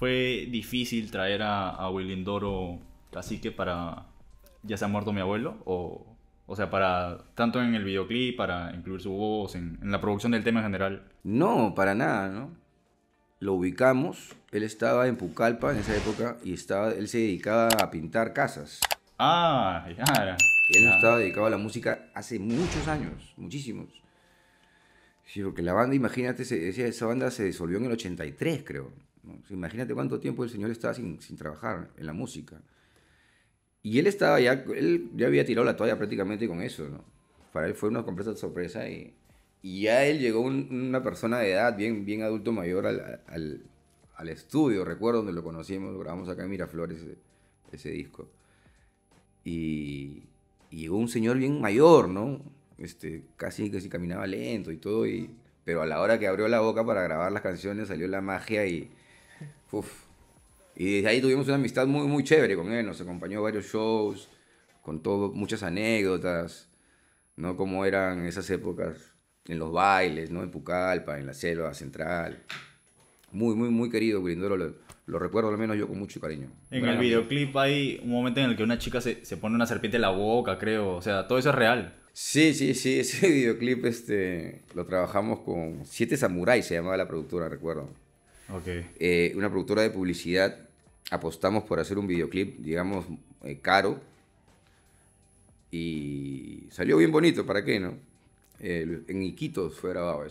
fue difícil traer a, a Willindoro que para Ya se ha muerto mi abuelo o, o sea, para tanto en el videoclip, para incluir su voz, en, la producción del tema en general. No, para nada, ¿no? Lo ubicamos, él estaba en Pucallpa en esa época y estaba, él se dedicaba a pintar casas. Ah, ya. él no estaba dedicado a la música hace muchos años, muchísimos. Sí, porque la banda, imagínate, esa banda se disolvió en el 83, creo. Imagínate cuánto tiempo el señor estaba sin, sin trabajar en la música. Y él estaba ya, él ya había tirado la toalla prácticamente con eso, Para él fue una completa sorpresa y, y ya él llegó una persona de edad, bien, bien adulto mayor, al, al, estudio, recuerdo donde lo conocimos, lo grabamos acá en Miraflores ese, disco. Y, y, llegó un señor bien mayor, ¿no? Este, casi, casi caminaba lento y todo, y, pero a la hora que abrió la boca para grabar las canciones salió la magia y, y desde ahí tuvimos una amistad muy, muy chévere con él. Nos acompañó a varios shows, contó muchas anécdotas, ¿no? Cómo eran esas épocas en los bailes, ¿no? En Pucallpa, en la selva central. Muy, muy, muy querido Grindoro. Lo, recuerdo al menos yo con mucho cariño. En el videoclip hay un momento en el que una chica se, se, pone una serpiente en la boca, creo. O sea, todo eso es real. Sí, sí, sí. Ese videoclip este, lo trabajamos con Siete Samuráis, se llamaba la productora, recuerdo. Okay. Eh, una productora de publicidad, apostamos por hacer un videoclip, digamos, eh, caro. Y salió bien bonito, ¿para qué, no? en Iquitos fue grabado